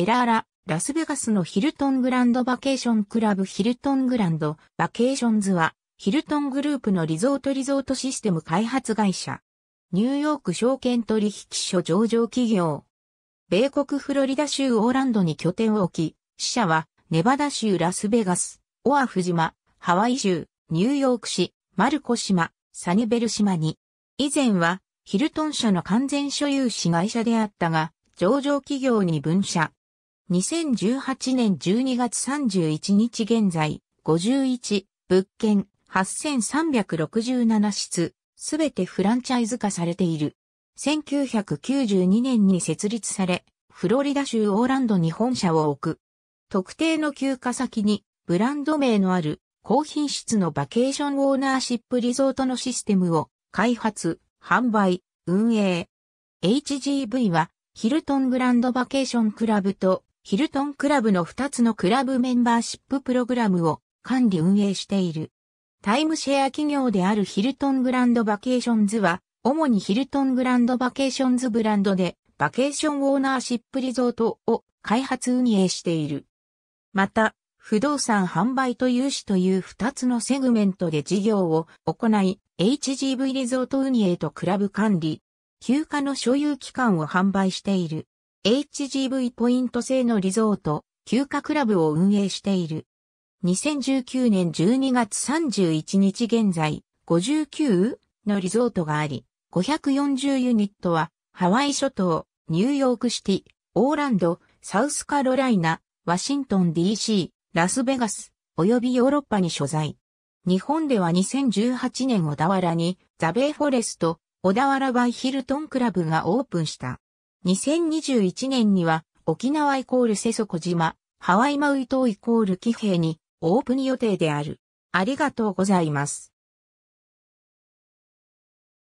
エラーラ、ラスベガスのヒルトングランドバケーションクラブヒルトングランドバケーションズは、ヒルトングループのリゾートリゾートシステム開発会社。ニューヨーク証券取引所上場企業。米国フロリダ州オーランドに拠点を置き、支社はネバダ州ラスベガス、オアフ島、ハワイ州、ニューヨーク市、マルコ島、サニベル島に。以前はヒルトン社の完全所有子会社であったが、上場企業に分社。2018年12月31日現在、51物件8367室、すべてフランチャイズ化されている。1992年に設立され、フロリダ州オーランドに本社を置く。特定の休暇先にブランド名のある高品質のバケーションオーナーシップリゾートのシステムを開発、販売、運営。HGV はヒルトングランドバケーションクラブとヒルトンクラブの2つのクラブメンバーシッププログラムを管理運営している。タイムシェア企業であるヒルトングランドバケーションズは、主にヒルトングランドバケーションズブランドで、バケーションオーナーシップリゾートを開発運営している。また、不動産販売と融資という2つのセグメントで事業を行い、HGV リゾート運営とクラブ管理、休暇の所有期間を販売している。HGV ポイント制のリゾート、休暇クラブを運営している。2019年12月31日現在、59のリゾートがあり、540ユニットは、ハワイ諸島、ニューヨークシティ、オーランド、サウスカロライナ、ワシントン DC、ラスベガス、及びヨーロッパに所在。日本では2018年小田原に、ザベイフォレスト、小田原バイヒルトンクラブがオープンした。2021年には、沖縄イコール瀬底島、ハワイマウイ島イコール騎兵に、オープン予定である。ありがとうございます。